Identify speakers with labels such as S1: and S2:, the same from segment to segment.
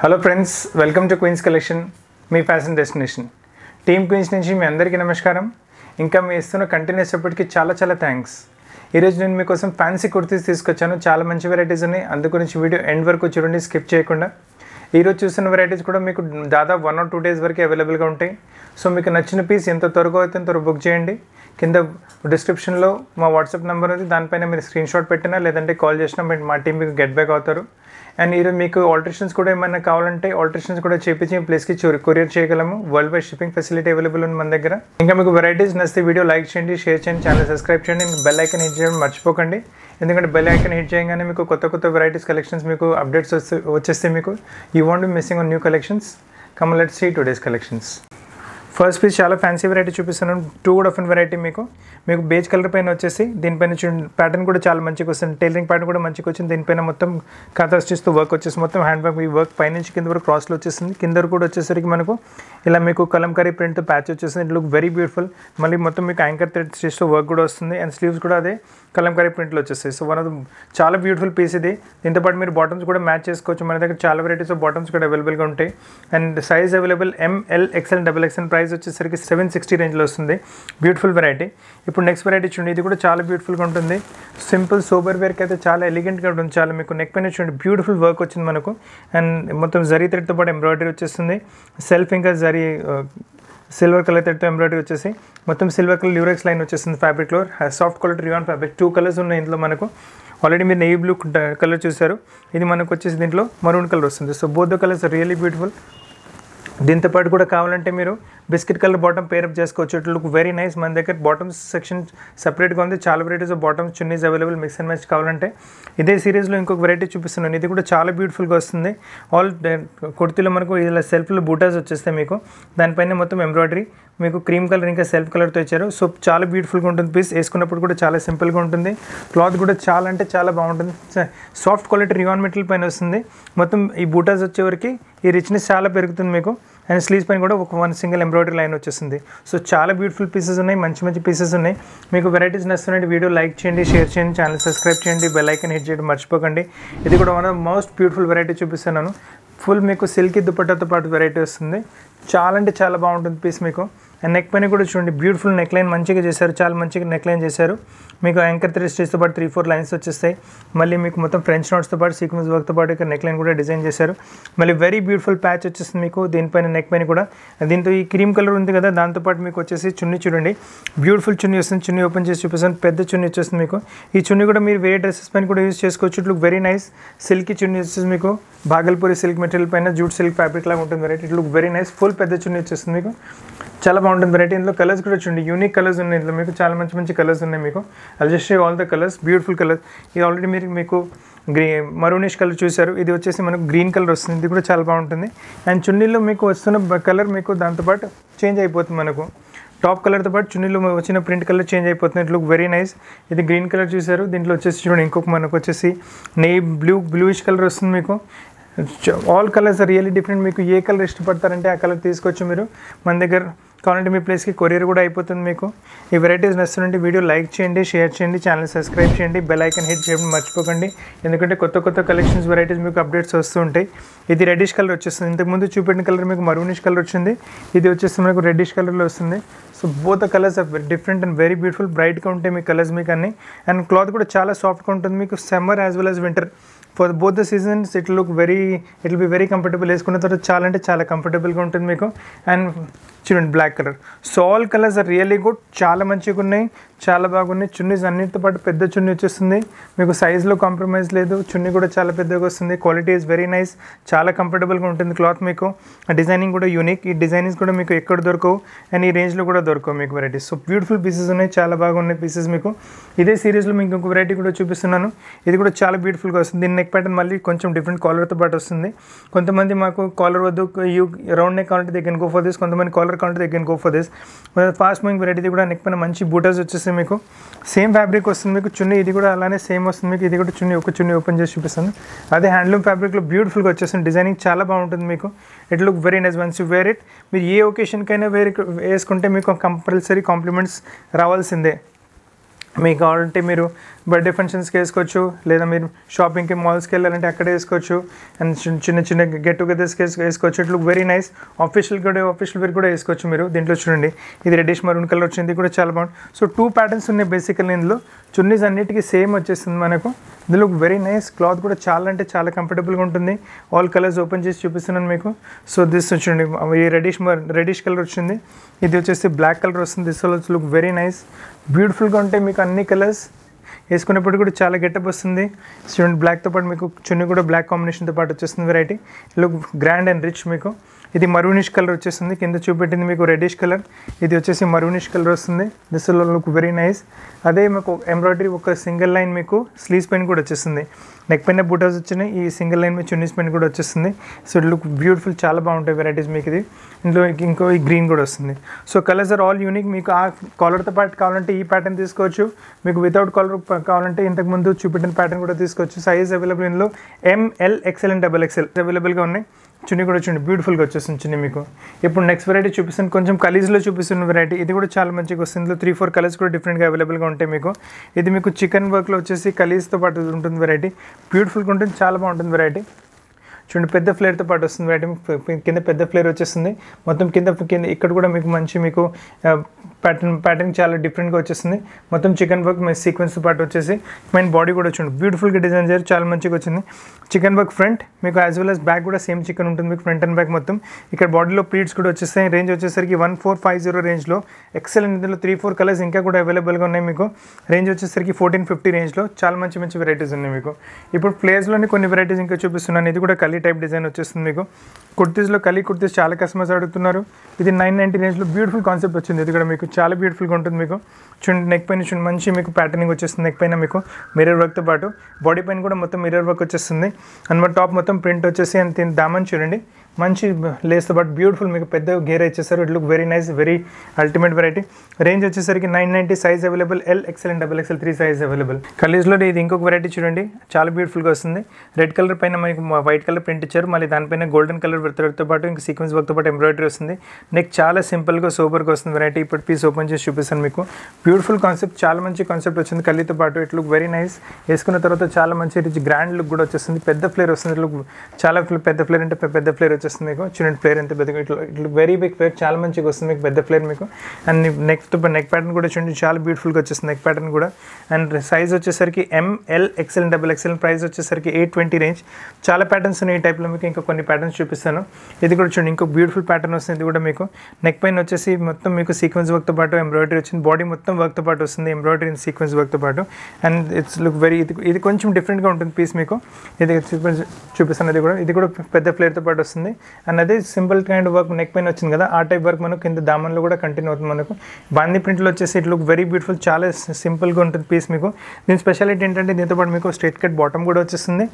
S1: Hello friends welcome to queens collection మీ fashion destination team queens నుంచి మీ అందరికీ నమస్కారం ఇంకా మీ ఇస్తున్న కంటిన్యూస్ సపోర్ట్కి చాలా చాలా థ్యాంక్స్ ఈరోజు నేను మీకోసం ఫ్యాన్సీ కుర్తీస్ తీసుకొచ్చాను చాలా మంచి వెరైటీస్ ఉన్నాయి అందు గురించి వీడియో ఎండ్ వరకు చూడండి స్కిప్ చేయకుండా ఈరోజు చూసిన వెరైటీస్ కూడా మీకు దాదాపు వన్ ఆర్ టూ డేస్ వరకు అవైలబుల్గా ఉంటాయి సో మీకు నచ్చిన పీస్ ఎంత త్వరగా అయితే త్వరగా బుక్ చేయండి కింద డిస్క్రిప్షన్లో మా వాట్సాప్ నెంబర్ ఉంది దానిపైన మీరు స్క్రీన్ షాట్ పెట్టినా లేదంటే కాల్ చేసినా మా టీం మీకు గెట్ బ్యాక్ అవుతారు అండ్ ఈరోజు మీకు ఆల్ట్రేషన్స్ కూడా ఏమైనా కావాలంటే ఆల్ట్రేషన్స్ కూడా చేపించి మీ ప్లేస్కి కొరియర్ చేయగలము world wide shipping facility available ఉంది మన దగ్గర ఇంకా మీకు వెరైటీస్ నచ్చితే వీడియో లైక్ చేయండి షేర్ చేయండి ఛానల్ సబ్స్క్రైబ్ చేయండి బెల్ ఐకన్ హిట్ చేయడం మర్చిపోకండి ఎందుకంటే బెల్ ఐకన్ హిట్ చేయగానే మీకు కొత్త కొత్త వెరైటీస్ కలెక్షన్స్ మీకు అప్డేట్స్ వస్తే వచ్చేస్తే మీకు you want be missing on new collections come let see today's collections first piece చాలా ఫ్యాన్సీ వెరైటీ చూపిస్తున్నాను టూ డిఫరెంట్ వెరైటీ మీకు మీకు బేజ్ కలర్ పైన వచ్చేసి దీనిపైన ప్యాటర్న్ కూడా చాలా మంచిగా వస్తుంది టైలరింగ్ ప్యాటర్న్ కూడా మంచిగా వచ్చింది దీనిపైన మొత్తం కథ స్టిచ్తో వర్క్ వచ్చేసి మొత్తం హ్యాండ్ బ్యాగ్ ఈ వర్క్ పైనుంచి కింద వరకు క్రాస్లో వచ్చేసింది కింద కూడా వచ్చేసరికి మనకు ఇలా మీకు కలంకారీ ప్రింట్ ప్యాచ్ వచ్చేసింది ఇట్ లుక్ వెరీ బ్యూటిఫుల్ మళ్ళీ మొత్తం మీకు యాంకర్ థ్రెడ్ స్టిచ్తో వర్క్ కూడా వస్తుంది అండ్ స్లీవ్స్ కూడా అదే కలంకారీ ప్రింట్లో వచ్చేస్తాయి సో వన్ ఆఫ్ చాలా బ్యూటిఫుల్ పీస్ ఇది దీంతో పాటు మీరు బాటమ్స్ కూడా మ్యాచ్ చేసుకోవచ్చు మన దగ్గర చాలా వెరైటీస్ ఆఫ్ బాటమ్స్ కూడా అవైలబుల్గా ఉంటాయి and size available M L XL double XL price price వచ్చేసరికి సెవెన్ సిక్స్టీ రేంజ్లో వస్తుంది బ్యూటిఫుల్ వెరైటీ ఇప్పుడు నెక్స్ట్ వెరైటీ చూడండి ఇది కూడా చాలా బ్యూటిఫుల్గా ఉంటుంది సింపుల్ సోబర్ వేర్కి అయితే చాలా ఎలిగెంట్గా ఉంటుంది చాలా మీకు నెక్ పైన చూడండి బ్యూటిఫుల్ వర్క్ వచ్చింది మనకు అండ్ మొత్తం జరీ థ్రెడ్తో పాటు ఎంబ్రాయిడరీ వచ్చేస్తుంది సెల్ఫ్ ఇంకా జరీ సిల్వర్ కలర్ థ్రెడ్తో ఎంబ్రాయిడరీ వచ్చేసి మొత్తం సిల్వర్ కలర్ ల్యూరెక్స్ లైన్ వచ్చేస్తుంది ఫ్యాబ్రిక్లో soft colour rayon fabric two colours ఉన్నాయి ఇందులో మనకు ఆల్రెడీ మీరు నెయ్యి బ్లూ కలర్ చూసారు ఇది మనకు వచ్చేసి దీంట్లో మరూన్ కలర్ వస్తుంది so both colours really beautiful దీంతో పాటు కూడా కావాలంటే మీరు బిస్కెట్ కలర్ బాటమ్ పేరప్ చేసుకోవచ్చు ఇట్ లుక్ వెరీ నైస్ మన దగ్గర బాటమ్స్ సెక్షన్ సపరేట్గా ఉంది చాలా వెరైటీస్ ఆఫ్ బాటమ్స్ చున్నీస్ అవైలబుల్ మిక్స్ అండ్ మ్యాచ్ కావాలంటే ఇదే సిరీస్లో ఇంకొక వెరైటీ చూపిస్తున్నాను ఇది కూడా చాలా బ్యూటిఫుల్గా వస్తుంది ఆల్ కుర్తీలో మనకు ఇలా సెల్ఫ్లో బూటాస్ వచ్చేస్తాయి మీకు దానిపైన మొత్తం ఎంబ్రాయిడరీ మీకు క్రీమ్ కలర్ ఇంకా సెల్ఫ్ కలర్తో ఇచ్చారు సో చాలా బ్యూటిఫుల్గా ఉంటుంది పీస్ వేసుకున్నప్పుడు కూడా చాలా సింపుల్గా ఉంటుంది క్లాత్ కూడా చాలా అంటే చాలా బాగుంటుంది సాఫ్ట్ క్వాలిటీ రివాన్ మెటీరియల్ పైన వస్తుంది మొత్తం ఈ బూటాస్ వచ్చేవరకు ఈ రిచ్నెస్ చాలా పెరుగుతుంది మీకు అండ్ స్లీవ్స్ పైన కూడా ఒక వన్ సింగిల్ ఎంబ్రాయిడరీ లైన్ వచ్చేసింది సో చాలా బ్యూటిఫుల్ పీసెస్ ఉన్నాయి మంచి మంచి పీసెస్ ఉన్నాయి మీకు వెరైటీస్ నచ్చుతున్నాయి వీడియో లైక్ చేయండి షేర్ చేయండి ఛానల్ సబ్స్క్రైబ్ చేయండి బెల్ ఐకన్ హిట్ చేయడం మర్చిపోకండి ఇది కూడా one of most beautiful variety చూపిస్తున్నాను ఫుల్ మీకు సిల్కీ దుపట్టాతో పాటు వెరైటీ వస్తుంది చాలా అంటే చాలా బాగుంటుంది పీస్ మీకు అండ్ నెక్ పైన కూడా చూడండి బ్యూటిఫుల్ నెక్ లైన్ మంచిగా చేశారు చాలా మంచిగా నెక్ లైన్ చేశారు మీకు యాంకర్ త్రీ స్టేజ్తో పాటు త్రీ ఫోర్ లైన్స్ వచ్చేస్తాయి మళ్ళీ మీకు మొత్తం ఫ్రెంచ్ నోట్స్తో పాటు సీక్వెన్స్ వర్క్తో పాటు ఇక్కడ నెక్ లైన్ కూడా డిజైన్ చేశారు మళ్ళీ వెరీ బ్యూటిఫుల్ ప్యాచ్ వచ్చేస్తుంది మీకు దీనిపైన నెక్ పైన కూడా దీంతో ఈ క్రీమ్ కలర్ ఉంది కదా దాంతోపాటు మీకు వచ్చేసి చున్నీ చూడండి బ్యూటిఫుల్ చున్నీ వస్తుంది చున్నీ ఓపెన్ చేసి చూపిస్తాను పెద్ద చున్నీ వచ్చేస్తుంది మీకు ఈ చున్నీ కూడా మీరు వేరే డ్రెస్సెస్ పైన కూడా యూస్ చేసుకోవచ్చు it look very nice silk చున్నీ వచ్చేసి మీకు భాగల్పూరి సిల్క్ మెటీరియల్ పైన జూట్ సిల్క్ ఫ్యాబ్రిక్ లాగా ఉంటుంది right it look very nice full పెద్ద చున్నీ వచ్చేస్తుంది మీకు చాలా బాగుంటుంది వెరైటీ ఇందులో కలర్స్ కూడా చూడండి యూనిక్ కలర్స్ ఉన్నాయి ఇందులో మీకు చాలా మంచి మంచి కలర్స్ ఉన్నాయి మీకు అల్జస్ట్ just all the colours beautiful colours ఇది ఆల్రెడీ మీరు మీకు గ్రీ మరోనిష్ కలర్ చూశారు ఇది వచ్చేసి మనకు గ్రీన్ కలర్ వస్తుంది ఇది కూడా చాలా బాగుంటుంది అండ్ చున్నీలో మీకు వస్తున్న కలర్ మీకు దాంతోపాటు చేంజ్ అయిపోతుంది మనకు టాప్ కలర్తో పాటు చున్నీలు వచ్చిన ప్రింట్ కలర్ చేంజ్ అయిపోతుంది ఇట్ లుక్ వెరీ నైస్ ఇది గ్రీన్ కలర్ చూశారు దీంట్లో వచ్చేసి చూడండి ఇంకొక మనకు వచ్చేసి నెయ్యి బ్లూ బ్లూయిష్ కలర్ వస్తుంది మీకు ఆల్ కలర్స్ రియల్లీ డిఫరెంట్ మీకు ఏ కలర్ ఇష్టపడతారంటే ఆ కలర్ తీసుకొచ్చి మీరు మన దగ్గర కావాలంటే మీ ప్లేస్కి కొరియర్ కూడా అయిపోతుంది మీకు ఈ వెరైటీస్ నచ్చినట్టు వీడియో లైక్ చేయండి షేర్ చేయండి ఛానల్ సబ్స్క్రైబ్ చేయండి బెల్ ఐకన్ హిట్ చేయడం మర్చిపోకండి ఎందుకంటే కొత్త కొత్త కలెక్షన్స్ వెరైటీస్ మీకు అప్డేట్స్ వస్తూ ఉంటాయి ఇది రెడ్డిష్ కలర్ వచ్చేస్తుంది ఇంతకుముందు చూపెట్టిన కలర్ మీకు మరూనిష్ కలర్ వచ్చింది ఇది వచ్చేస్తే మనకు రెడ్డిష్ కలర్లో వస్తుంది so both colours of different and very beautiful బ్రైట్గా ఉంటాయి మీ కలర్స్ మీకు అన్నీ అండ్ క్లాత్ కూడా చాలా సాఫ్ట్గా ఉంటుంది మీకు summer as well as winter for both the seasons it look very it be very comfortable వేసుకున్న తర్వాత చాలా అంటే చాలా కంఫర్టబుల్గా ఉంటుంది మీకు అండ్ చూడండి black colour so all colours are really good చాలా మంచిగా ఉన్నాయి చాలా బాగున్నాయి చున్నీస్ అన్నిటితో పాటు పెద్ద చున్నీ వచ్చేస్తుంది మీకు సైజులో కాంప్రమైజ్ లేదు చున్నీ కూడా చాలా పెద్దగా వస్తుంది క్వాలిటీ ఈజ్ వెరీ నైస్ చాలా కంఫర్టబుల్గా ఉంటుంది క్లాత్ మీకు డిజైనింగ్ కూడా యూనిక్ ఈ డిజైనింగ్స్ కూడా మీకు ఎక్కడ దొరకవు అండ్ ఈ రేంజ్లో కూడా దొరకవు మీకు వెరైటీస్ సో బ్యూటిఫుల్ పీసెస్ ఉన్నాయి చాలా బాగున్నాయి పీసెస్ మీకు ఇదే సిరీస్లో మీకు ఇంకొక వెరైటీ కూడా చూపిస్తున్నాను ఇది కూడా చాలా బ్యూటిఫుల్గా వస్తుంది దీన్ని నెక్ ప్యాటర్న్ మళ్ళీ కొంచెం డిఫరెంట్ కాలర్తో పాటు వస్తుంది కొంతమంది మాకు కాలర్ వద్దు యూ రౌండ్ నెక్ కావాలంటే దగ్గర గో ఫర్ దిస్ కొంతమంది కాలర్ కావాలంటే దగ్గర go for this fast moving variety కూడా నెక్ పైన మంచి బూటాస్ వచ్చేసి మీకు సేమ్ ఫ్యాబ్రిక్ వస్తుంది మీకు చున్నీ ఇది కూడా అలానే సేమ్ వస్తుంది మీకు ఇది కూడా చున్నీ ఒక చున్నీ ఓపెన్ చేసి చూపిస్తాను అదే హ్యాండ్లూమ్ ఫ్యాబ్రిక్లో బ్యూటిఫుల్గా వచ్చేస్తుంది డిజైనింగ్ చాలా బాగుంటుంది మీకు it look very nice once you wear it మీరు ఏ ఒకేషన్కైనా వేరే వేసుకుంటే మీకు కంపల్సరీ కాంప్లిమెంట్స్ రావాల్సిందే మీకు కావాలంటే మీరు బర్త్డే ఫంక్షన్స్కి వేసుకోవచ్చు లేదా మీరు షాపింగ్కి మాల్స్కి వెళ్ళాలంటే అక్కడ వేసుకోవచ్చు అండ్ చిన్న చిన్న గెట్ టుగెదర్స్కి వేసుకోవచ్చు ఇట్లు లుక్ వెరీ నైస్ ఆఫీషియల్ కూడా ఆఫీషియల్ వేర్ కూడా వేసుకోవచ్చు మీరు దీంట్లో చూడండి ఇది రెడ్డిష్ మరూన్ కలర్ వచ్చింది కూడా చాలా బాగుంటుంది సో టూ ప్యాటర్న్స్ ఉన్నాయి బేసికల్లీ ఇందులో చున్నీస్ అన్నిటికీ సేమ్ వచ్చేస్తుంది మనకు ఇది లుక్ వెరీ నైస్ క్లాత్ కూడా చాలా అంటే చాలా కంఫర్టబుల్గా ఉంటుంది ఆల్ కలర్స్ ఓపెన్ చేసి చూపిస్తున్నాను మీకు సో దిస్ చూడండి ఈ రెడిష్ రెడిష్ కలర్ వచ్చింది ఇది వచ్చేసి బ్లాక్ కలర్ వస్తుంది దిస్ లుక్ వెరీ నైస్ బ్యూటిఫుల్గా ఉంటాయి మీకు అన్ని కలర్స్ వేసుకున్నప్పుడు కూడా చాలా గెటప్ వస్తుంది స్టూడెంట్ బ్లాక్తో పాటు మీకు చున్నీ కూడా బ్లాక్ కాంబినేషన్తో పాటు వచ్చేస్తుంది variety look grand and rich మీకు ఇది మరూనిష్ కలర్ వచ్చేసింది కింద చూపెట్టింది మీకు రెడ్డిష్ కలర్ ఇది వచ్చేసి మరూనిష్ కలర్ వస్తుంది దిస్ లుక్ వెరీ నైస్ అదే మీకు ఎంబ్రాయిడరీ ఒక సింగిల్ లైన్ మీకు స్లీవ్స్ పైన కూడా వచ్చేసింది నెక్ పైన బూటాస్ వచ్చినాయి ఈ సింగిల్ లైన్ మీద చున్నీస్ పైన కూడా వచ్చేసింది సో ఇట్ లుక్ బ్యూటిఫుల్ చాలా బాగుంటాయి వెరైటీస్ మీకు ఇది ఇందులో ఇంకో ఈ గ్రీన్ కూడా వస్తుంది so colours are all unique మీకు ఆ కాలర్తో పాటు కావాలంటే ఈ ప్యాటర్న్ తీసుకోవచ్చు మీకు వితౌట్ కాలర్ కావాలంటే ఇంతకుముందు చూపెట్టిన ప్యాటర్న్ కూడా తీసుకోవచ్చు సైజ్ అవైలబుల్ ఇందులో M L XL and double XL అవైలబుల్గా ఉన్నాయి చున్నీ కూడా చూడండి బ్యూటిఫుల్గా వచ్చేసింది చున్నీ మీకు ఇప్పుడు నెక్స్ట్ వెరైటీ చూపిస్తాను కొంచెం కలీజ్లో చూపిస్తున్న వెరైటీ ఇది కూడా చాలా మంచిగా వస్తుంది ఇందులో త్రీ ఫోర్ కలర్స్ కూడా డిఫరెంట్గా అవైలబుల్గా ఉంటాయి మీకు ఇది మీకు చికెన్ వర్క్లో వచ్చేసి కలీజ్తో పాటు ఉంటుంది వెరైటీ బ్యూటిఫుల్గా ఉంటుంది చాలా బాగుంటుంది వెరైటీ చూడండి పెద్ద ఫ్లేర్తో పాటు వస్తుంది వెరైటీ కింద పెద్ద ఫ్లేర్ వచ్చేస్తుంది మొత్తం కింద కింద ఇక్కడ కూడా మీకు మంచి మీకు ప్యాటర్న్ ప్యాటర్న్ చాలా డిఫరెంట్గా వచ్చేసింది మొత్తం చికెన్ వర్క్ మీ సీక్వెన్స్ పాటు వచ్చేసి మెయిన్ బాడీ కూడా వచ్చింది బ్యూటిఫుల్గా డిజైన్ చేసి చాలా మంచిగా వచ్చింది చికెన్ వర్క్ ఫ్రంట్ మీకు యాజ్ వెల్ అస్ బ్యాక్ కూడా సేమ్ చికెన్ ఉంటుంది మీకు ఫ్రంట్ అండ్ బ్యాక్ మొత్తం ఇక్కడ బాడీలో ప్లీట్స్ కూడా వచ్చేస్తాయి రేంజ్ వచ్చేసరికి వన్ ఫోర్ ఫైవ్ జీరో రేంజ్లో ఎక్సెల్ ఇందులో త్రీ ఫోర్ కలర్స్ ఇంకా కూడా అవైలబుల్గా ఉన్నాయి మీకు రేంజ్ వచ్చేసరికి ఫోర్టీన్ ఫిఫ్టీ రేంజ్లో చాలా మంచి మంచి వెరైటీస్ ఉన్నాయి మీకు ఇప్పుడు ప్లేస్లోని కొన్ని వెరైటీస్ ఇంకా చూపిస్తున్నాను ఇది కూడా కలీ టైప్ డిజైన్ వచ్చేస్తుంది మీకు కుర్తీస్లో కలీ కుర్తీస్ చాలా కస్టమర్స్ అడుగుతున్నారు ఇది నైన్ నైంటీ రేంజ్లో బ్యూటిఫుల్ కాన్సెప్ట్ వచ్చింది ఇది కూడా మీకు చాలా బ్యూటిఫుల్గా ఉంటుంది మీకు చుండి నెక్ పైన చూడండి మంచి మీకు ప్యాటర్నింగ్ వచ్చేస్తుంది నెక్ పైన మీకు మిర్రర్ వర్క్తో పాటు బాడీ పైన కూడా మొత్తం మిర్రర్ వర్క్ వచ్చేస్తుంది అండ్ మా టాప్ మొత్తం ప్రింట్ వచ్చేసి అంత దామని చూడండి మంచి లేస్ బట్ బ్యూటిఫుల్ మీకు పెద్ద గేర్ ఇచ్చేసారు it look very nice very ultimate variety range వచ్చేసరికి nine ninety size available L XL and double XL three size available కలీజ్లో ఇది ఇంకొక వెరైటీ చూడండి చాలా బ్యూటిఫుల్గా వస్తుంది రెడ్ కలర్ పైన మీకు వైట్ కలర్ ప్రింట్ ఇచ్చారు మళ్ళీ దానిపైన గోల్డెన్ కలర్ తో పాటు ఇంకా సీక్వెన్స్ వర్క్తో పాటు ఎంబ్రాయిడరీ వస్తుంది నెక్ చాలా సింపుల్గా సూపర్గా వస్తుంది వెరైటీ ఇప్పుడు పీస్ ఓపెన్ చేసి చూపిస్తాను మీకు బ్యూటిఫుల్ కాన్సెప్ట్ చాలా మంచి కాన్సెప్ట్ వచ్చింది కళ్ళీతో పాటు ఇట్ లుక్ వెరీ నైస్ వేసుకున్న తర్వాత చాలా మంచి రిచ్ గ్రాండ్ లుక్ కూడా వచ్చేస్తుంది పెద్ద ఫ్లేర్ వస్తుంది లుక్ చాలా పెద్ద ఫ్లేర్ అంటే పెద్ద ఫ్లేర్ వచ్చేస్తుంది వచ్చేస్తుంది మీకు చూడండి ప్లేయర్ ఎంత పెద్దగా ఇట్లా ఇట్లా వెరీ బిగ్ ప్లేయర్ చాలా మంచిగా వస్తుంది మీకు పెద్ద ప్లేయర్ మీకు అండ్ నెక్ నెక్ ప్యాటర్న్ కూడా చూడండి చాలా బ్యూటిఫుల్గా వచ్చేస్తుంది నెక్ ప్యాటర్న్ కూడా అండ్ సైజ్ వచ్చేసరికి M L XL double XL price వచ్చేసరికి ఎయిట్ ట్వంటీ రేంజ్ చాలా ప్యాటర్న్స్ ఉన్నాయి ఈ టైప్లో మీకు ఇంకా కొన్ని ప్యాటర్న్స్ చూపిస్తాను ఇది కూడా చూడండి ఇంకో బ్యూటిఫుల్ ప్యాటర్న్ వస్తుంది ఇది కూడా మీకు నెక్ పైన వచ్చేసి మొత్తం మీకు సీక్వెన్స్ వర్క్తో పాటు ఎంబ్రాయిడరీ వచ్చింది బాడీ మొత్తం వర్క్తో పాటు వస్తుంది ఎంబ్రాయిడరీ అండ్ సీక్వెన్స్ వర్క్తో పాటు అండ్ ఇట్స్ లుక్ వెరీ ఇది ఇది కొంచెం డిఫరెంట్గా ఉంటుంది పీస్ మీకు ఇది చూపిస్తాను అది కూడా ఇది కూడా పెద్ద ప్లేయర్తో పాటు వస్తుంది ఉంటుంది అండ్ అదే సింపుల్ కైండ్ వర్క్ నెక్ పైన వచ్చింది కదా ఆ టైప్ వర్క్ మనకు కింద దామన్లో కూడా కంటిన్యూ అవుతుంది మనకు బాందీ ప్రింట్లో వచ్చేసి ఇట్ లుక్ వెరీ బ్యూటిఫుల్ చాలా సింపుల్గా ఉంటుంది పీస్ మీకు దీని స్పెషాలిటీ ఏంటంటే దీంతో పాటు మీకు స్ట్రేట్ కట్ బాటమ్ కూడా వచ్చేస్తుంది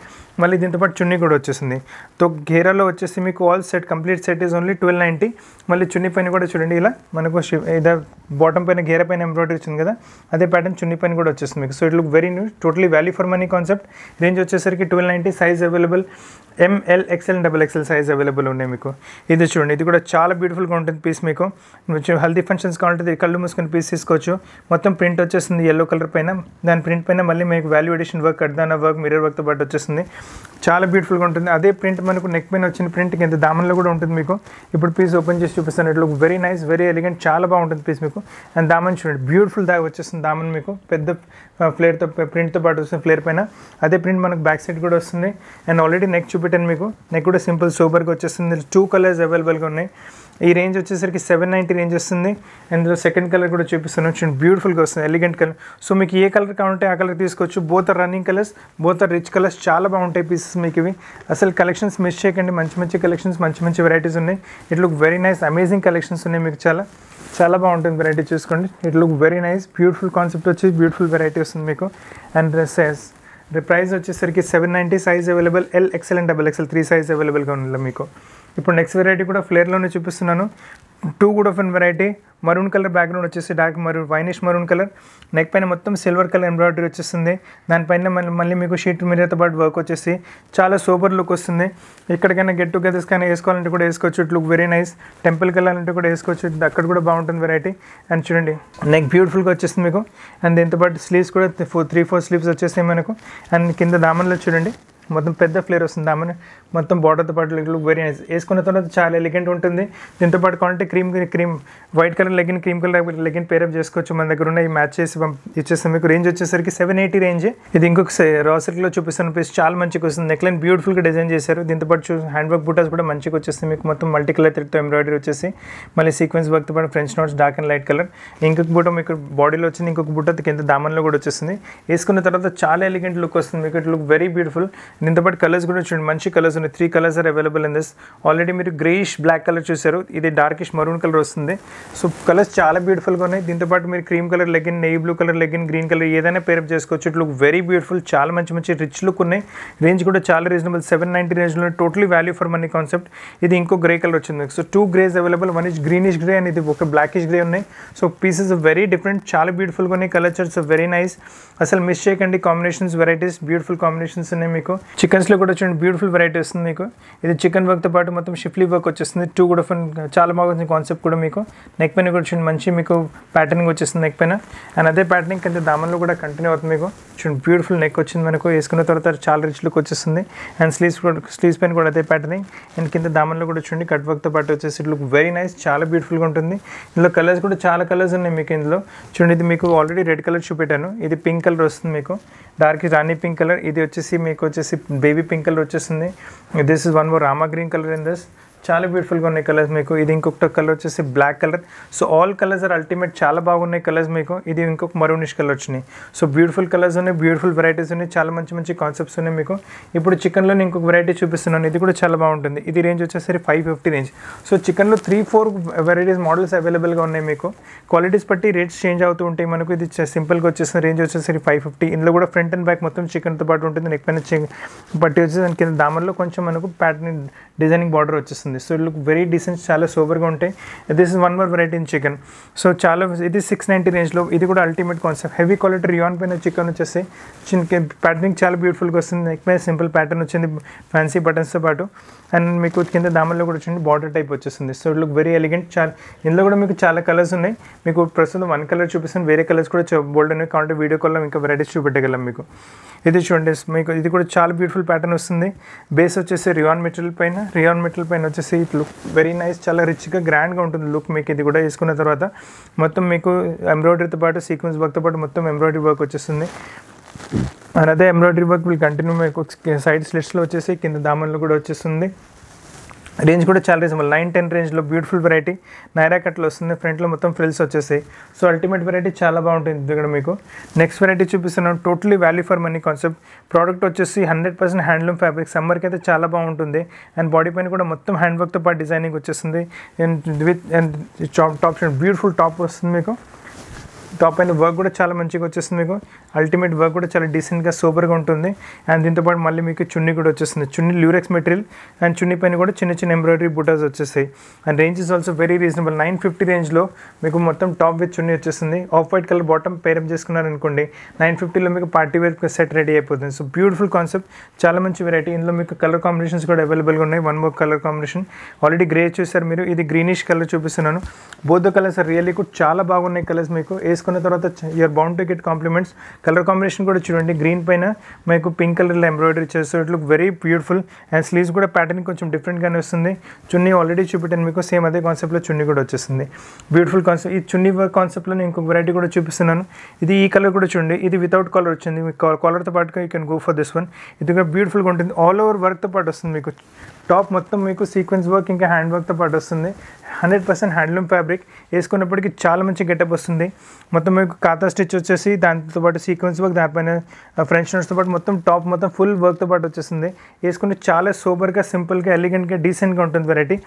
S1: మళ్ళీ దీంతో పాటు చున్నీ కూడా వచ్చేసింది తో గేరాలో వచ్చేసి మీకు all set complete set is only twelve ninety మళ్ళీ చున్నీ పైన కూడా చూడండి ఇలా మనకు ఇదే బాటమ్ పైన గేరా పైన ఎంబ్రాయిడరీ వచ్చింది కదా అదే ప్యాటర్న్ చున్నీ పైన కూడా వచ్చేస్తుంది మీకు so it look very new totally value for money concept range వచ్చేసరికి twelve ninety size available M L XL double XL size available available ఉన్నాయి మీకు ఇది చూడండి ఇది కూడా చాలా బ్యూటిఫుల్గా ఉంటుంది పీస్ మీకు హెల్దీ ఫంక్షన్స్ కావాలంటే కళ్ళు మూసుకుని పీస్ తీసుకోవచ్చు మొత్తం ప్రింట్ వచ్చేస్తుంది ఎల్లో కలర్ పైన దాని ప్రింట్ పైన మళ్ళీ మీకు వాల్యూ ఎడిషన్ వర్క్ కడ్దానా వర్క్ మిరర్ వర్క్తో పాటు వచ్చేస్తుంది చాలా బ్యూటిఫుల్గా ఉంటుంది అదే ప్రింట్ మనకు నెక్ పైన వచ్చిన ప్రింట్ కింద దామన్లో కూడా ఉంటుంది మీకు ఇప్పుడు పీస్ ఓపెన్ చేసి చూపిస్తాను ఇట్లా వెరీ నైస్ వెరీ ఎలిగెంట్ చాలా బాగుంటుంది పీస్ మీకు అండ్ దామన్ చూడండి బ్యూటిఫుల్ దాగా వచ్చేస్తుంది దామన్ మీకు పెద్ద ఫ్లేర్తో ప్రింట్తో పాటు వస్తుంది ఫ్లేర్ పైన అదే ప్రింట్ మనకు బ్యాక్ సైడ్ కూడా వస్తుంది అండ్ ఆల్రెడీ నెక్ చూపెట్టాను మీకు నెక్ కూడా సింపుల్ సూపర్గా వచ్చేస్తుంది టూ కలర్స్ అవైలబుల్గా ఉన్నాయి ఈ రేంజ్ వచ్చేసరికి సెవెన్ నైంటీ రేంజ్ వస్తుంది ఇందులో సెకండ్ కలర్ కూడా చూపిస్తాను చూడండి బ్యూటిఫుల్గా వస్తుంది ఎలిగెంట్ కలర్ సో మీకు ఏ కలర్ కావాలంటే ఆ కలర్ తీసుకోవచ్చు both running colours both rich colours చాలా బాగుంటాయి పీసెస్ మీకు ఇవి అసలు కలెక్షన్స్ మిస్ చేయకండి మంచి మంచి కలెక్షన్స్ మంచి మంచి వెరైటీస్ ఉన్నాయి it look very nice amazing collections ఉన్నాయి మీకు చాలా చాలా బాగుంటుంది వెరైటీ చూసుకోండి it look very nice beautiful concept వచ్చి బ్యూటిఫుల్ వెరైటీ వస్తుంది మీకు and dresses The price is 790 size available, L, excellent, double XXL, 3 size available. ఇప్పుడు నెక్స్ట్ వెరైటీ కూడా ఫ్లేర్లోనే చూపిస్తున్నాను too good of an variety maroon colour background వచ్చేసి dark maroon winish maroon colour neck పైన మొత్తం silver colour embroidery వచ్చేస్తుంది దానిపైన మళ్ళీ మళ్ళీ మీకు షీట్ మీరతో పాటు వర్క్ వచ్చేసి చాలా సూపర్ లుక్ వస్తుంది ఎక్కడికైనా గెట్ టుగెదర్స్ కానీ వేసుకోవాలంటే కూడా వేసుకోవచ్చు ఇట్ లుక్ వెరీ నైస్ టెంపుల్కి వెళ్ళాలంటే కూడా వేసుకోవచ్చు అక్కడ కూడా బాగుంటుంది వెరైటీ అండ్ చూడండి నెక్ బ్యూటిఫుల్గా వచ్చేస్తుంది మీకు అండ్ దీంతోపాటు స్లీవ్స్ కూడా త్రీ ఫోర్ స్లీవ్స్ వచ్చేసాయి మనకు అండ్ కింద దామన్లో చూడండి మొత్తం పెద్ద ఫ్లేర్ వస్తుంది ఆమె మొత్తం బార్డర్తో పాటు లుక్ వెరీ నైస్ వేసుకున్న తర్వాత చాలా ఎలిగెంట్ ఉంటుంది దీంతో పాటు కావాలంటే cream cream white colour legging cream colour legging pair up చేసుకోవచ్చు మన దగ్గర ఉన్న ఈ మ్యాచ్ చేసి ఇచ్చేస్తాం మీకు రేంజ్ వచ్చేసరికి సెవెన్ ఎయిటీ రేంజ్ ఇది ఇంకొక రా సిల్క్లో చూపిస్తున్న పీస్ చాలా మంచిగా వస్తుంది నెక్లైన్ బ్యూటిఫుల్గా డిజైన్ చేశారు దీంతో పాటు హ్యాండ్ వర్క్ బూటాస్ కూడా మంచిగా వచ్చేస్తుంది మీకు మొత్తం మల్టీ కలర్ తిరుగుతూ ఎంబ్రాయిడరీ వచ్చేసి మళ్ళీ సీక్వెన్స్ వర్క్తో పాటు French knots dark and light colour ఇంకొక బూట మీకు బాడీలో వచ్చింది ఇంకొక బూట కింద దామన్లో కూడా వచ్చేస్తుంది వేసుకున్న తర్వాత చాలా ఎలిగెంట్ లుక్ వస్తుంది మీకు ఇట్ లుక్ వెరీ బ్యూటిఫుల్ దీంతోపాటు కలర్స్ కూడా చూడండి మంచి కలర్స్ ఉన్నాయి three colours are available in this already మీరు గ్రేయిష్ బ్లాక్ కలర్ చూసారు ఇది డార్కిష్ మరూన్ కలర్ వస్తుంది సో కలర్స్ చాలా బ్యూటిఫుల్గా ఉన్నాయి దీంతో పాటు మీరు cream colour legging navy blue colour legging green colour ఏదైనా పేరప్ చేసుకోవచ్చు ఇట్ లుక్ వెరీ బ్యూటిఫుల్ చాలా మంచి మంచి రిచ్ లుక్ ఉన్నాయి రేంజ్ కూడా చాలా రీజనబుల్ సెవెన్ నైంటీ రేంజ్లో totally value for money concept ఇది ఇంకో గ్రే కలర్ వచ్చింది మీకు so two greys available one is greenish grey and ఇది ఒక బ్లాకిష్ గ్రే ఉన్నాయి సో పీసెస్ వెరీ డిఫరెంట్ చాలా బ్యూటిఫుల్గా ఉన్నాయి కలర్ చార్ట్స్ వెరీ నైస్ అసలు మిస్ చేయకండి కాంబినేషన్స్ వెరైటీస్ బ్యూటిఫుల్ కాంబినేషన్స్ ఉన్నాయి మీకు చికెన్స్లో కూడా చూడండి బ్యూటిఫుల్ వెరైటీ వస్తుంది మీకు ఇది చికెన్ వర్క్తో పాటు మొత్తం షిఫ్లీ వర్క్ వచ్చేస్తుంది టూ కూడా ఫన్ చాలా బాగుంది కాన్సెప్ట్ కూడా మీకు నెక్ పైన కూడా చూడండి మంచి మీకు ప్యాటర్నింగ్ వచ్చేస్తుంది నెక్ పైన అండ్ అదే ప్యాటర్నింగ్ కింద దామన్లో కూడా కంటిన్యూ అవుతుంది మీకు చూడండి బ్యూటిఫుల్ నెక్ వచ్చింది మనకు వేసుకున్న తర్వాత చాలా రిచ్ లుక్ వచ్చేస్తుంది అండ్ స్లీవ్స్ కూడా స్లీవ్స్ పైన కూడా అదే ప్యాటర్నింగ్ అండ్ కింద దామన్లో కూడా చూడండి కట్ వర్క్తో పాటు వచ్చేసి లుక్ వెరీ నైస్ చాలా బ్యూటిఫుల్గా ఉంటుంది ఇందులో కలర్స్ కూడా చాలా కలర్స్ ఉన్నాయి మీకు ఇందులో చూడండి ఇది మీకు ఆల్రెడీ రెడ్ కలర్ చూపెట్టాను ఇది పింక్ కలర్ వస్తుంది మీకు డార్క్ రాణి పింక్ కలర్ ఇది వచ్చేసి మీకు వచ్చేసి బేబీ పింక్ కలర్ వచ్చేసింది this is one more Rama green colour in this చాలా బ్యూటిఫుల్గా ఉన్నాయి కలర్స్ మీకు ఇది ఇంకొక కలర్ వచ్చేసి black colour so all colours are ultimate చాలా బాగున్నాయి కలర్స్ మీకు ఇది ఇంకొక మరోనిష్ కలర్ వచ్చినాయి సో బ్యూటిఫుల్ కలర్స్ ఉన్నాయి బ్యూటిఫుల్ వెరైటీస్ ఉన్నాయి చాలా మంచి మంచి కాన్సెప్ట్స్ ఉన్నాయి మీకు ఇప్పుడు చికెన్లో నేను ఇంకొక వెరైటీ చూపిస్తున్నాను ఇది కూడా చాలా బాగుంటుంది ఇది రేంజ్ వచ్చేసరి ఫైవ్ ఫిఫ్టీ రేంజ్ సో చికెన్లో త్రీ ఫోర్ వెరైటీస్ మోడల్స్ అవైలబుల్గా ఉన్నాయి మీకు క్వాలిటీస్ బట్టి రేట్స్ చేంజ్ అవుతూ ఉంటాయి మనకు ఇది సింపుల్గా వచ్చేసిన రేంజ్ వచ్చేసరి ఫైవ్ ఫిఫ్టీ ఇందులో కూడా ఫ్రంట్ అండ్ బ్యాక్ మొత్తం చికెన్తో పాటు ఉంటుంది నెక్ పైన బట్టి వచ్చేసి దాని కింద దామర్లో కొంచెం మనకు ప్యాటర్న్ డిజైనింగ్ బార్డర్ వచ్చేస్తుంది సో లుక్ వెరీ డీసెంట్ చాలా సూపర్గా ఉంటాయి this is one more variety in chikan so చాలా ఇది సిక్స్ నైంటీ రేంజ్లో ఇది కూడా ultimate concept heavy quality rayon పైన చికెన్ వచ్చేసి చిన్న ప్యాటర్నింగ్ చాలా బ్యూటిఫుల్గా వస్తుంది నెక్ మీద సింపుల్ ప్యాటర్న్ వచ్చింది ఫ్యాన్సీ బటన్స్తో పాటు అండ్ మీకు కింద దామల్లో కూడా వచ్చింది బార్డర్ టైప్ వచ్చేస్తుంది సో లుక్ వెరీ ఎలిగెంట్ చాలా ఇందులో కూడా మీకు చాలా కలర్స్ ఉన్నాయి మీకు ప్రస్తుతం వన్ కలర్ చూపిస్తుంది వేరే కలర్స్ కూడా బోల్డ్ ఉన్నాయి కాబట్టి వీడియో కాల్లో ఇంకా వెరైటీస్ చూపెట్టగలం మీకు ఇది చూడండి మీకు ఇది కూడా చాలా బ్యూటిఫుల్ ప్యాటర్న్ వస్తుంది బేస్ వచ్చేసి రియాన్ మెటీరియల్ పైన రియాన్ మెటల్ పైన వచ్చేసి లుక్ వెరీ నైస్ చాలా రిచ్గా గ్రాండ్గా ఉంటుంది లుక్ మీకు ఇది కూడా వేసుకున్న తర్వాత మొత్తం మీకు ఎంబ్రాయిడరీతో పాటు సీక్వెన్స్ వర్క్తో పాటు మొత్తం ఎంబ్రాయిడరీ వర్క్ వచ్చేస్తుంది అండ్ అదే ఎంబ్రాయిడరీ వర్క్ వీళ్ళు కంటిన్యూ మీకు సైడ్ స్లిట్స్లో వచ్చేసి కింద దామన్లు కూడా వచ్చేస్తుంది రేంజ్ కూడా చాలా రీజనబుల్ నైన్ టెన్ రేంజ్లో బ్యూటిఫుల్ వెరైటీ నైరా కట్లో వస్తుంది ఫ్రంట్లో మొత్తం ఫ్రిల్స్ వచ్చేసాయి సో అల్టిమేట్ వెరైటీ చాలా బాగుంటుంది ఇక్కడ మీకు నెక్స్ట్ వెరైటీ చూపిస్తున్నాం totally value for money concept product వచ్చేసి హండ్రెడ్ పర్సెంట్ హ్యాండ్లూమ్ ఫ్యాబ్రిక్ సమ్మర్కి అయితే చాలా బాగుంటుంది అండ్ బాడీ పైన కూడా మొత్తం హ్యాండ్ వర్క్తో పాటు డిజైనింగ్ వచ్చేస్తుంది and with and top beautiful top వస్తుంది మీకు టాప్ అయిన వర్క్ కూడా చాలా మంచిగా వచ్చేస్తుంది మీకు అల్టిమేట్ వర్క్ కూడా చాలా డీసెంట్గా సూపర్గా ఉంటుంది అండ్ దీంతోపాటు మళ్ళీ మీకు చున్నీ కూడా వచ్చేస్తుంది చున్నీ ల్యూరెక్స్ మెటీరియల్ అండ్ చున్నీ పైన కూడా చిన్న చిన్న ఎంబ్రాయిడరీ బుటాస్ వచ్చేస్తాయి and range is also very reasonable nine fifty రేంజ్లో మీకు మొత్తం టాప్ విత్ చున్నీ వచ్చేస్తుంది ఆఫ్ వైట్ కలర్ బాటమ్ పేరం చేసుకున్నారనుకోండి నైన్ ఫిఫ్టీలో మీకు పార్టీ వేర్ సెట్ రెడీ అయిపోతుంది సో బ్యూటిఫుల్ కాన్సెప్ట్ చాలా మంచి వెరైటీ ఇందులో మీకు కలర్ కాంబినేషన్స్ కూడా అవైలబుల్గా ఉన్నాయి one more colour combination already grey చూసారు మీరు ఇది గ్రీనిష్ కలర్ చూపిస్తున్నాను బోధ కలర్స్ రియల్లీ కూడా చాలా బాగున్నాయి కలర్స్ మీకు ఏ తీసుకున్న తర్వాత you're bound to get compliments colour combination కూడా చూడండి గ్రీన్ పైన మీకు పింక్ కలర్లో ఎంబ్రాయిడరీ చేస్తూ ఇట్లు look very beautiful and sleeves కూడా ప్యాటర్న్ కొంచెం డిఫరెంట్గానే వస్తుంది చున్నీ ఆల్రెడీ చూపెట్టాను మీకు సేమ్ అదే కాన్సెప్ట్లో చున్నీ కూడా వచ్చేస్తుంది బ్యూటిఫుల్ కాన్సెప్ట్ ఈ చున్నీ కాన్సెప్ట్లో నేను ఇంకొక వెరైటీ కూడా చూపిస్తున్నాను ఇది ఈ కలర్ కూడా చూడండి ఇది వితౌట్ కలర్ వచ్చింది మీకు కాలర్తో పాటుగా you can go for this one ఇది కూడా బ్యూటిఫుల్గా ఉంటుంది ఆల్ ఓవర్ వర్క్తో పాటు వస్తుంది మీకు టాప్ మొత్తం మీకు సీక్వెన్స్ వర్క్ ఇంకా హ్యాండ్ వర్క్తో పాటు వస్తుంది హండ్రెడ్ పర్సెంట్ హ్యాండ్లూమ్ ఫ్యాబ్రిక్ వేసుకున్నప్పటికీ చాలా మంచి గెటప్ వస్తుంది మొత్తం మీకు ఖాతా స్టిచ్ వచ్చేసి దాంతో పాటు సీక్వెన్స్ వర్క్ దానిపైన ఫ్రెంచ్ నోట్స్తో పాటు మొత్తం టాప్ మొత్తం ఫుల్ వర్క్తో పాటు వచ్చేస్తుంది వేసుకుంటే చాలా సూపర్గా సింపుల్గా ఎలిగెంట్గా డీసెంట్గా ఉంటుంది వెరైటీ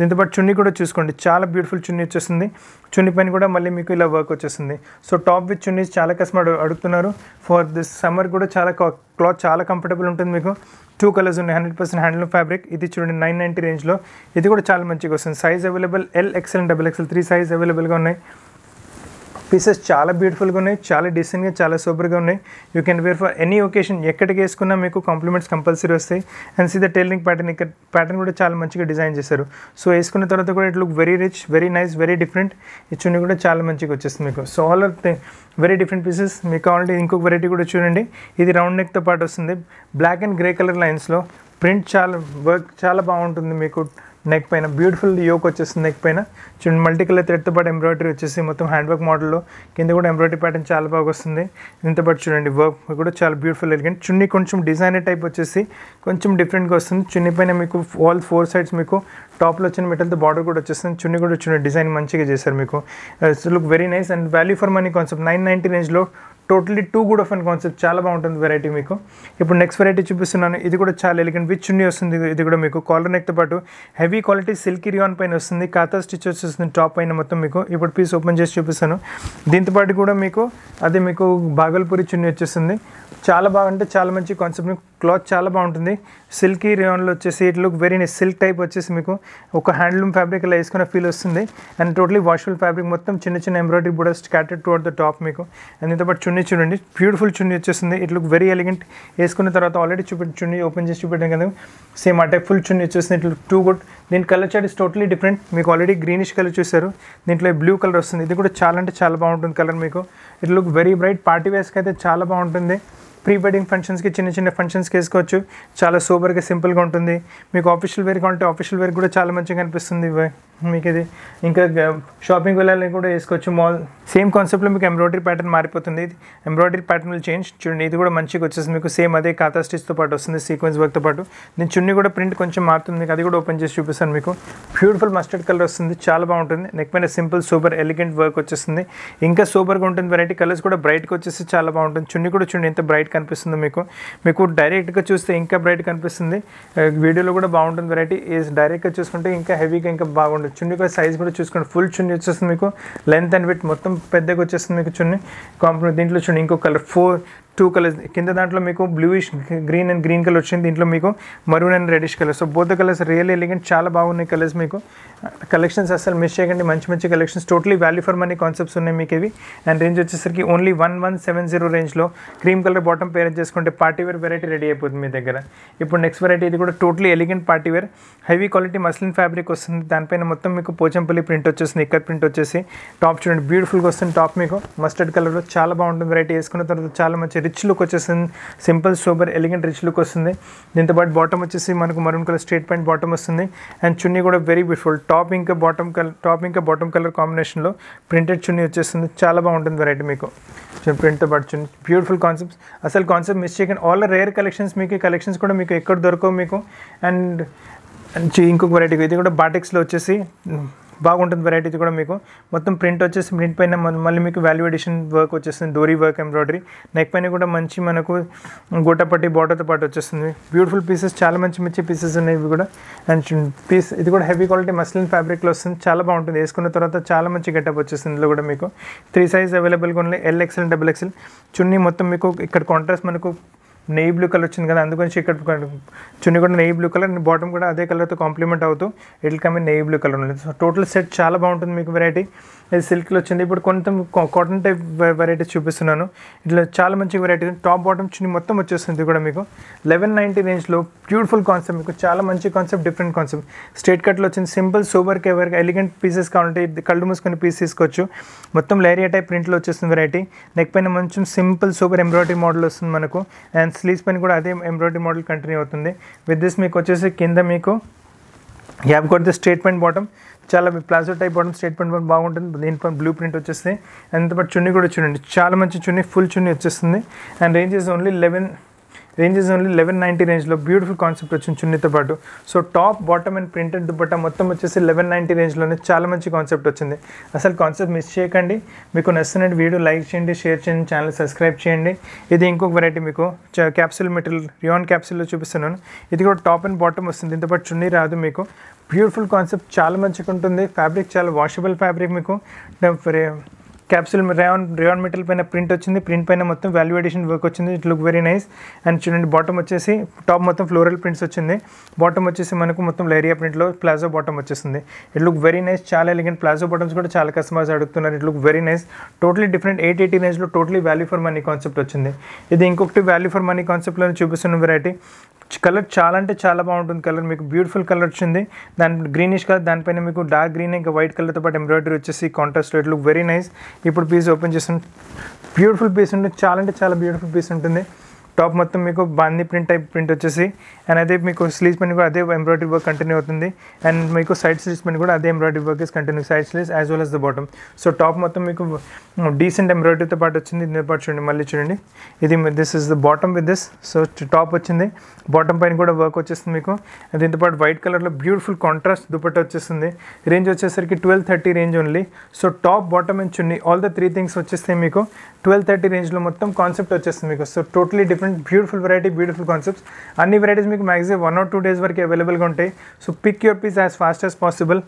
S1: దీంతో పాటు చున్నీ కూడా చూసుకోండి చాలా బ్యూటిఫుల్ చున్నీ వచ్చేస్తుంది చున్నీ పైన కూడా మళ్ళీ మీకు ఇలా వర్క్ వచ్చేస్తుంది సో టాప్ విత్ చున్నీస్ చాలా కస్టమర్ అడుగుతున్నారు ఫర్ దిస్ సమ్మర్ కూడా చాలా క్లాత్ చాలా కంఫర్టబుల్ ఉంటుంది మీకు టూ కలర్స్ ఉన్నాయి హండ్రెడ్ పర్సెంట్ హ్యాండ్లూమ్ ఫ్యాబ్రిక్ ఇది చూడండి నైన్ నైంటీ రేంజ్లో ఇది కూడా చాలా మంచిగా వస్తుంది size available available L XL double XL three size అవైలబుల్గా ఉన్నాయి పీసెస్ చాలా బ్యూటిఫుల్గా ఉన్నాయి చాలా డిసెంట్గా చాలా సూపర్గా ఉన్నాయి you can wear for any occasion ఎక్కడికి వేసుకున్నా మీకు కాంప్లిమెంట్స్ కంపల్సరీ వస్తాయి and see the tailoring pattern ఇక్కడ ప్యాటర్న్ కూడా చాలా మంచిగా డిజైన్ చేశారు సో వేసుకున్న తర్వాత కూడా it look very rich very nice very different చున్నీ కూడా చాలా మంచిగా వచ్చేస్తుంది మీకు so all of very different pieces మీకు కావాలంటే ఇంకొక వెరైటీ కూడా చూడండి ఇది రౌండ్ నెక్తో పాటు వస్తుంది బ్లాక్ అండ్ గ్రే కలర్ లైన్స్లో ప్రింట్ చాలా వర్క్ చాలా బాగుంటుంది మీకు నెక్ పైన బ్యూటిఫుల్ యోక్ వచ్చేసింది నెక్ పైన చూడండి మల్టీ కలర్ థ్రెడ్తో పాటు ఎంబ్రాయిడరీ వచ్చేసి మొత్తం హ్యాండ్ వర్క్ మోడల్లో కింద కూడా ఎంబ్రాయిడరీ ప్యాటర్న్ చాలా బాగా వస్తుంది దీంతో పాటు చూడండి వర్క్ కూడా చాలా బ్యూటిఫుల్ ఎలిగెంట్ చున్నీ కొంచెం డిజైనర్ టైప్ వచ్చేసి కొంచెం డిఫరెంట్గా వస్తుంది చున్నీ పైన మీకు ఆల్ ఫోర్ సైడ్స్ మీకు టాప్లో వచ్చిన మెటల్తో బార్డర్ కూడా వచ్చేస్తుంది చున్నీ కూడా చూడండి డిజైన్ మంచిగా చేశారు మీకు look very nice and value for money concept nine ninety రేంజ్లో totally too good of and concept చాలా బాగుంటుంది వెరైటీ మీకు ఇప్పుడు నెక్స్ట్ వెరైటీ చూపిస్తున్నాను ఇది కూడా చాలా ఎలిగెంట్ విచ్ ఉండి వస్తుంది ఇది కూడా మీకు కాలర్ నెక్తో పాటు హెవీ క్వాలిటీ సిల్క్ రియాన్ పైన వస్తుంది ఖాతా స్టిచ్ వచ్చేస్తుంది టాప్ పైన మొత్తం మీకు ఇప్పుడు పీస్ ఓపెన్ చేసి చూపిస్తాను దీంతోపాటు కూడా మీకు అది మీకు బాగల్పూరి చున్నీ వచ్చేస్తుంది చాలా బాగుంటే చాలా మంచి కాన్సెప్ట్ మీకు క్లాత్ చాలా బాగుంటుంది సిల్కీ ఇరియాన్లో వచ్చేసి it look very nice silk type వచ్చేసి మీకు ఒక హ్యాండ్లూమ్ ఫ్యాబ్రిక్ ఇలా వేసుకున్న ఫీల్ వస్తుంది అండ్ టోటలీ వాషబుల్ ఫ్యాబ్రిక్ మొత్తం చిన్న చిన్న ఎంబ్రాయిడరీ కూడా స్కాటర్డ్ టువర్డ్ ద టాప్ మీకు అండ్ దీంతోపాటు చున్నీ చున్నీ చూడండి బ్యూటిఫుల్ చున్నీ వచ్చేసింది ఇట్ లుక్ వెరీ ఎలిగెంట్ వేసుకున్న తర్వాత ఆల్రెడీ చూపెట్టి చున్నీ ఓపెన్ చేసి చూపెట్టాం కదా సేమ్ ఆ టైప్ ఫుల్ చున్నీ వచ్చేసింది ఇట్ లుక్ టూ గుడ్ దీని colour chart is totally different మీకు ఆల్రెడీ గ్రీనిష్ కలర్ చూసారు దీంట్లో బ్లూ కలర్ వస్తుంది ఇది కూడా చాలా అంటే చాలా బాగుంటుంది కలర్ మీకు it look very bright party వేస్కి అయితే చాలా బాగుంటుంది ప్రీ వెడ్డింగ్ ఫంక్షన్స్కి చిన్న చిన్న ఫంక్షన్స్కి వేసుకోవచ్చు చాలా సూపర్గా సింపుల్గా ఉంటుంది మీకు ఆఫీషియల్ వేర్ కావాలంటే ఆఫీషియల్ వేర్ కూడా చాలా మంచిగా అనిపిస్తుంది మీకు ఇది ఇంకా షాపింగ్ వెళ్ళాలని కూడా వేసుకోవచ్చు మాల్ సేమ్ కాన్సెప్ట్లో మీకు ఎంబ్రాయిడరీ ప్యాటర్న్ మారిపోతుంది ఇది ఎంబ్రాయిడరీ ప్యాటర్న్ చేంజ్ చూడండి ఇది కూడా మంచిగా వచ్చేసి మీకు సేమ్ అదే కాతా స్టిచ్తో పాటు వస్తుంది సీక్వెన్స్ వర్క్తో పాటు నేను చున్నీ కూడా ప్రింట్ కొంచెం మారుతుంది అది కూడా ఓపెన్ చేసి చూపిస్తాను మీకు బ్యూటిఫుల్ మస్టర్డ్ కలర్ వస్తుంది చాలా బాగుంటుంది నెక్ పైన సింపుల్ సూపర్ ఎలిగెంట్ వర్క్ వచ్చేస్తుంది ఇంకా సూపర్గా ఉంటుంది వెరైటీ కలర్స్ కూడా బ్రైట్గా వచ్చేసి చాలా బాగుంటుంది చున్నీ కూడా చూడండి ఎంత బ్రైట్ కనిపిస్తుంది మీకు మీకు డైరెక్ట్ గా చూస్తే ఇంకా బ్రైట్ కనిపిస్తుంది వీడియోలో కూడా బాగుంటుంది వెరైటీ ఇస్ డైరెక్ట్ గా చూస్తుంటే ఇంకా హెవీగా ఇంకా బాగుంది చున్నీ కొ సైజ్ కూడా చూసుకుంటే ఫుల్ చున్నీ వచ్చేస్తుంది మీకు లెంగ్త్ అండ్ విడ్త్ మొత్తం పెద్దగా వచ్చేస్తుంది మీకు చున్నీ కాంప్లెంట్ దీంట్లో చున్నీ ఇంకో కలర్ ఫోర్ టూ కలర్స్ కింద దాంట్లో మీకు bluish green and green colour వచ్చింది దీంట్లో మీకు maroon and reddish colour so both colours real elegant చాలా బాగున్నాయి కలర్స్ మీకు కలెక్షన్స్ అసలు మిస్ చేయకండి మంచి మంచి collections totally value for money concepts ఉన్నాయి మీకు ఇవి అండ్ రేంజ్ వచ్చేసరికి only one one seven zero రేంజ్లో క్రీమ్ కలర్ బాటమ్ పేరెంట్ చేసుకుంటే పార్టీ వేర్ వెరైటీ రెడీ అయిపోతుంది మీ దగ్గర ఇప్పుడు నెక్స్ట్ వెరైటీ ఇది కూడా totally elegant party wear heavy quality muslin fabric వస్తుంది దానిపైన మొత్తం మీకు పోచంపల్లి ప్రింట్ వచ్చేసింది ఇక్కడ ప్రింట్ వచ్చేసి టాప్ చూడండి బ్యూటిఫుల్గా వస్తుంది టాప్ మీకు మస్టర్డ్ కలర్లో చాలా బాగుంటుంది వెరైటీ వేసుకున్న తర్వాత చాలా మంచి రిచ్ లుక్ వచ్చేసింది simple super elegant rich look వస్తుంది దీంతో పాటు బాటమ్ వచ్చేసి మనకు maroon colour straight pant bottom వస్తుంది అండ్ చున్నీ కూడా వెరీ బ్యూటిఫుల్ టాప్ ఇంకా బాటమ్ కలర్ టాప్ ఇంకా బాటమ్ కలర్ కాంబినేషన్లో ప్రింటెడ్ చున్నీ వచ్చేస్తుంది చాలా బాగుంటుంది వెరైటీ మీకు ప్రింట్తో పాటు చున్నీ బ్యూటిఫుల్ కాన్సెప్ట్స్ అసలు కాన్సెప్ట్ మిస్ చేయకండి ఆల్ రేర్ కలెక్షన్స్ మీకు కలెక్షన్స్ కూడా మీకు ఎక్కడ దొరకవు మీకు అండ్ ఇంకొక వెరైటీ ఇది కూడా బాటిక్స్లో వచ్చేసి బాగుంటుంది వెరైటీ కూడా మీకు మొత్తం ప్రింట్ వచ్చేసి ప్రింట్ పైన మళ్ళీ మీకు వాల్యూ ఎడిషన్ వర్క్ వచ్చేస్తుంది డోరీ వర్క్ ఎంబ్రాయిడరీ నెక్ పైన కూడా మంచి మనకు గోటపట్టి బాటర్తో పాటు వచ్చేస్తుంది బ్యూటిఫుల్ పీసెస్ చాలా మంచి మంచి పీసెస్ ఉన్నాయి ఇవి కూడా అండ్ పీస్ ఇది కూడా హెవీ క్వాలిటీ మస్లిన్ ఫ్యాబ్రిక్లో వస్తుంది చాలా బాగుంటుంది వేసుకున్న తర్వాత చాలా మంచి గెటప్ వచ్చేస్తుంది ఇందులో కూడా మీకు త్రీ సైజ్ అవైలబుల్గా ఉన్నాయి L XL double XL chunni మొత్తం మీకు ఇక్కడ కాంట్రాస్ట్ మనకు నెయ్యి బ్లూ కలర్ వచ్చింది కదా అందుకని ఇక్కడ చున్నీ కూడా నెయ్యి బ్లూ కలర్ బాటమ్ కూడా అదే కలర్తో కాంప్లిమెంట్ అవుతూ ఇట్ల కమ్ నెయ్యి బ్లూ కలర్ ఉంది సో టోటల్ సెట్ చాలా బాగుంటుంది మీకు వెరైటీ ఇది సిల్క్లో వచ్చింది ఇప్పుడు కొంత కాటన్ టైప్ వెరైటీస్ చూపిస్తున్నాను ఇట్లా చాలా మంచి వెరైటీ టాప్ బాటమ్ చున్నీ మొత్తం వచ్చేస్తుంది కూడా మీకు లెవెన్ నైంటీ రేంజ్లో బ్యూటిఫుల్ కాన్సెప్ట్ మీకు చాలా మంచి కాన్సెప్ట్ డిఫరెంట్ కాన్సెప్ట్ స్ట్రేట్ కట్లో వచ్చింది సింపుల్ సూపర్ కేవర్ ఎలిగెంట్ పీసెస్ కావాలంటే కళ్ళు మూసుకొని పీస్ తీసుకోవచ్చు మొత్తం లేరియా టైప్ ప్రింట్లో వచ్చేస్తుంది వెరైటీ నెక్ పైన మంచి సింపుల్ సూపర్ ఎంబ్రాయిడరీ మోడల్ వస్తుంది మనకు అండ్ స్లీవ్స్ పైన కూడా అదే ఎంబ్రాయిడరీ మోడల్ కంటిన్యూ అవుతుంది విత్ దిస్ మీకు వచ్చేసి కింద మీకు యాప్ కొడితే స్ట్రేట్ పాయింట్ బాటమ్ చాలా మీ ప్లాజో టైప్ స్టేట్ స్టేట్మెంట్ పని బాగుంటుంది దీని పని బ్లూ ప్రింట్ వచ్చేస్తుంది అండ్ చున్నీ కూడా చూడండి చాలా మంచి చున్నీ ఫుల్ చున్నీ వచ్చేస్తుంది and range is only eleven range is only eleven ninety రేంజ్లో బ్యూటిఫుల్ కాన్సెప్ట్ వచ్చింది చున్నీతో పాటు so top bottom and printed dupatta మొత్తం వచ్చేసి లెవెన్ నైంటీ రేంజ్లోనే చాలా మంచి కాన్సెప్ట్ వచ్చింది అసలు కాన్సెప్ట్ మిస్ చేయకండి మీకు నచ్చినట్టు వీడియో లైక్ చేయండి షేర్ చేయండి ఛానల్ సబ్స్క్రైబ్ చేయండి ఇది ఇంకొక వెరైటీ మీకు క్యాప్సిల్ మెటీరియల్ రియాన్ క్యాప్సిల్లో చూపిస్తున్నాను ఇది కూడా టాప్ అండ్ బాటమ్ వస్తుంది దీంతోపాటు చున్నీ రాదు మీకు బ్యూటిఫుల్ కాన్సెప్ట్ చాలా మంచిగా ఉంటుంది ఫ్యాబ్రిక్ చాలా వాషబుల్ ఫ్యాబ్రిక్ మీకు క్యాప్సూల్ రేవన్ రేవన్ మెటల్ పైన ప్రింట్ వచ్చింది ప్రింట్ పైన మొత్తం వాల్యుయేషన్ వర్క్ వచ్చింది it look very nice and చూడండి బాటమ్ వచ్చేసి టాప్ మొత్తం ఫ్లోరల్ ప్రింట్స్ వచ్చింది బాటమ్ వచ్చేసి మనకు మొత్తం లేరియా ప్రింట్లో ప్లాజో బాటమ్ వచ్చేస్తుంది ఇట్ లుక్ వెరీ నైస్ చాలా ఎలిగెంట్ ప్లాజో బాటమ్స్ కూడా చాలా కస్టమర్స్ అడుగుతున్నారు it look very nice totally different eight eighty రేంజ్లో totally value for money concept వచ్చింది ఇది ఇంకొకటి వాల్యూ ఫర్ మనీ కాన్సెప్ట్లో చూపిస్తున్న వెరైటీ కలర్ చాలా అంటే చాలా బాగుంటుంది కలర్ మీకు బ్యూటిఫుల్ కలర్ వచ్చింది దాని గ్రీనిష్ కలర్ దానిపైన మీకు డార్క్ గ్రీన్ ఇంకా వైట్ కలర్తో పాటు ఎంబ్రాయిడరీ వచ్చేసి contrast rate look very nice ఇప్పుడు పీస్ ఓపెన్ చేస్తుంది బ్యూటిఫుల్ పీస్ ఉంటుంది చాలా అంటే చాలా బ్యూటిఫుల్ పీస్ ఉంటుంది టాప్ మొత్తం మీకు బాందీ ప్రింట్ టైప్ ప్రింట్ వచ్చేసి అండ్ అదే మీకు స్లీవ్స్ పని కూడా అదే ఎంబ్రాయిడరీ వర్క్ కంటిన్యూ అవుతుంది అండ్ మీకు సైడ్ స్లీవ్స్ పని కూడా అదే embroidery work is continue side sleeves as well as the bottom so top మొత్తం మీకు డీసెంట్ mm, ఎంబ్రాయిడరీతో పాటు వచ్చింది దీనితో పాటు చూడండి మళ్ళీ చూడండి ఇది this is the bottom with this so top వచ్చింది బాటమ్ పైన కూడా వర్క్ వచ్చేస్తుంది మీకు దీంతో పాటు వైట్ కలర్లో బ్యూటిఫుల్ కాంట్రాస్ట్ దుపట్ట వచ్చేస్తుంది రేంజ్ వచ్చేసరికి twelve thirty range only so top bottom and chunni all the three things వచ్చేస్తే మీకు ట్వెల్వ్ థర్టీ రేంజ్లో మొత్తం కాన్సెప్ట్ వచ్చేస్తుంది మీకు so totally different beautiful variety beautiful concepts అన్ని వెరైటీస్ మీకు maximum one or two days వరకు అవైలబుల్గా ఉంటాయి so pick your piece as fast as possible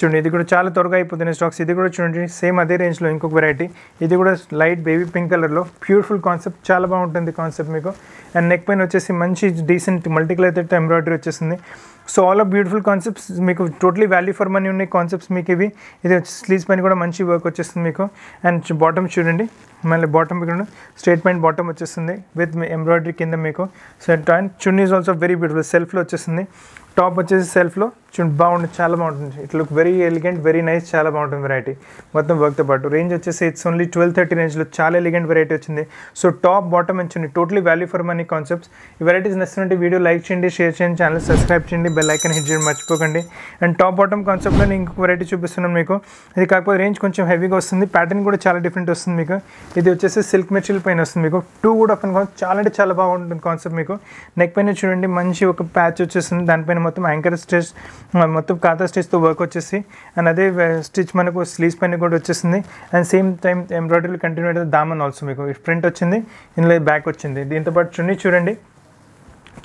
S1: చూడండి ఇది కూడా చాలా త్వరగా అయిపోతుంది స్టాక్స్ ఇది కూడా చూడండి సేమ్ అదే రేంజ్లో ఇంకొక వెరైటీ ఇది కూడా లైట్ బేబీ పింక్ కలర్లో ప్యూర్ఫుల్ కాన్సెప్ట్ చాలా బాగుంటుంది కాన్సెప్ట్ మీకు అండ్ నెక్ పైన వచ్చేసి మంచి డీసెంట్ మల్టీ కలర్ ఎంబ్రాయిడరీ వచ్చేసింది so all of beautiful concepts మీకు టోటలీ వాల్యూ ఫర్ మనీ ఉన్నాయి కాన్సెప్ట్స్ మీకు ఇవి ఇది స్లీవ్స్ పైన కూడా మంచి వర్క్ వచ్చేస్తుంది మీకు అండ్ బాటమ్ చూడండి మళ్ళీ బాటమ్ ఇక్కడ పైన బాటమ్ వచ్చేస్తుంది విత్ ఎంబ్రాయిడరీ కింద మీకు so and chunnis also very beautiful సెల్ఫ్లో వచ్చేస్తుంది టాప్ వచ్చేసి సెల్ఫ్లో చూడండి బాగుంటుంది చాలా బాగుంటుంది it look very elegant very nice చాలా బాగుంటుంది వెరైటీ మొత్తం వర్క్తో పాటు రేంజ్ వచ్చేసి ఇట్స్ ఓన్లీ ట్వెల్వ్ థర్టీ రేంజ్లో చాలా ఎలిగెంట్ వెరైటీ వచ్చింది సో టాప్ బాటమ్ ఇచ్చింది totally value for money concepts ఈ వెరైటీస్ నచ్చినట్టు వీడియో లైక్ చేయండి షేర్ చేయండి ఛానల్ సబ్స్క్రైబ్ చేయండి బెల్ ఐకన్ హిట్ చేయండి మర్చిపోకండి అండ్ టాప్ బాటమ్ కాన్సెప్ట్లో నేను ఇంకొక వెరైటీ చూపిస్తున్నాను మీకు ఇది కాకపోతే రేంజ్ కొంచెం హెవీగా వస్తుంది ప్యాటర్న్ కూడా చాలా డిఫరెంట్ వస్తుంది మీకు ఇది వచ్చేసి సిల్క్ మెటీరియల్ పైన వస్తుంది మీకు టూ కూడా ఫన్ కాన్సెప్ట్ చాలా అంటే చాలా బాగుంటుంది కాన్సెప్ట్ మీకు నెక్ పైన చూడండి మంచి ఒక ప్యాచ్ వచ్చేస్తుంది దానిపైన మొత్తం యాంకర్ స్టేజ్ మొత్తం ఖాతా స్టిచ్తో వర్క్ వచ్చేసి అండ్ అదే స్టిచ్ uh, మనకు స్లీవ్స్ పైన కూడా వచ్చేసింది and same time embroidery continue అయితే దామన్ ఆల్సో మీకు ప్రింట్ వచ్చింది ఇందులో బ్యాక్ వచ్చింది దీంతోపాటు చున్నీ చూడండి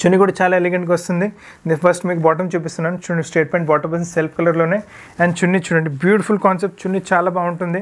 S1: చున్నీ కూడా చాలా ఎలిగెంట్గా వస్తుంది నేను ఫస్ట్ మీకు బాటమ్ చూపిస్తున్నాను chunni state pant bottom self కలర్లోనే అండ్ చున్నీ చూడండి బ్యూటిఫుల్ కాన్సెప్ట్ చున్నీ చాలా బాగుంటుంది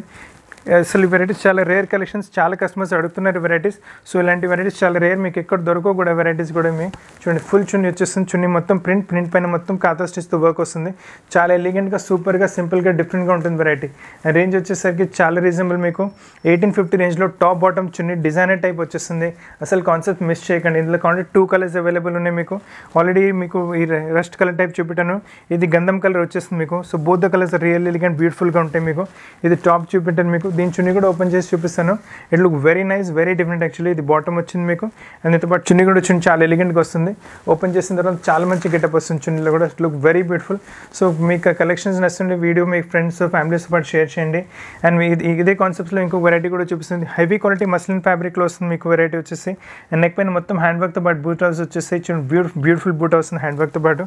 S1: అసలు ఈ వెరైటీస్ చాలా రేర్ కలెక్షన్స్ చాలా కస్టమర్స్ అడుగుతున్నారు వెరైటీస్ సో ఇలాంటి వెరైటీస్ చాలా రేర్ మీకు ఎక్కడ దొరకవు కూడా వెరైటీస్ కూడా మీ చూడండి ఫుల్ చున్నీ వచ్చేస్తుంది చున్నీ మొత్తం ప్రింట్ ప్రింట్ పైన మొత్తం ఖాతా స్టిచ్తో వర్క్ వస్తుంది చాలా ఎలిగెంట్గా సూపర్గా సింపుల్గా డిఫరెంట్గా ఉంటుంది వెరైటీ రేంజ్ వచ్చేసరికి చాలా రీజనబుల్ మీకు ఎయిటీన్ ఫిఫ్టీ రేంజ్లో top bottom chunni designer type వచ్చేస్తుంది అసలు కాన్సెప్ట్ మిస్ చేయకండి ఇందులో కావాలి టూ కలర్స్ అవైలబుల్ ఉన్నాయి మీకు ఆల్రెడీ మీకు ఈ రెస్ట్ కలర్ టైప్ చూపెట్టాను ఇది గంధం కలర్ వచ్చేస్తుంది మీకు so both colours real elegant బ్యూటిఫుల్గా ఉంటాయి మీకు ఇది టాప్ చూపెట్టాను మీకు దీని చున్నీ కూడా ఓపెన్ చేసి చూపిస్తాను it look very nice very different actually ఇది బాటమ్ వచ్చింది మీకు దానితో పాటు చున్నీ కూడా వచ్చింది చాలా ఎలిగెంట్గా వస్తుంది ఓపెన్ చేసిన తర్వాత చాలా మంచి గెటప్ వస్తుంది చున్నీలో కూడా లుక్ వెరీ బ్యూటిఫుల్ సో మీకు కలెక్షన్స్ నచ్చుంటే వీడియో మీ ఫ్రెండ్స్ ఫ్యామిలీస్ పాటు షేర్ చేయండి అండ్ మీ ఇదే కాన్సెప్ట్స్లో ఇంకో వెరైటీ కూడా చూపిస్తుంది హెవీ క్వాలిటీ మస్లిన్ ఫ్యాబ్రిక్లో వస్తుంది మీకు వెరైటీ వచ్చేసి అండ్ నెక్ పైన మొత్తం హ్యాండ్ వర్క్తో పాటు బూట్ హౌస్ వచ్చేసి beautiful beautiful boot house hand వర్క్తో పాటు